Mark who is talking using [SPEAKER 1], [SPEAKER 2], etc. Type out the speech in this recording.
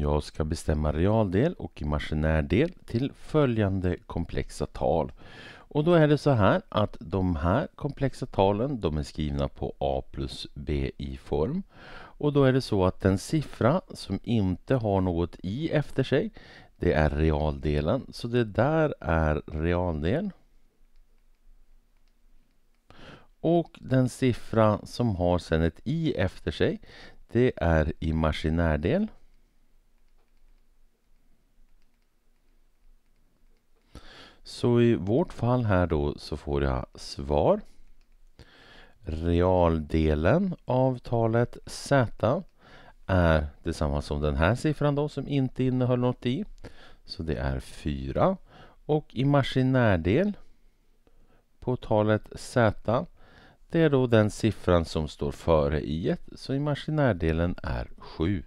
[SPEAKER 1] Jag ska bestämma realdel och imaginär del till följande komplexa tal. Och då är det så här att de här komplexa talen de är skrivna på a plus b i form. Och då är det så att den siffra som inte har något i efter sig det är realdelen. Så det där är realdel. Och den siffra som har sen ett i efter sig det är imaginärdel. del. Så i vårt fall här då så får jag svar. Realdelen av talet z är detsamma som den här siffran då som inte innehöll något i. Så det är 4. Och imaginärdel på talet z det är då den siffran som står före i. Så imaginärdelen är 7.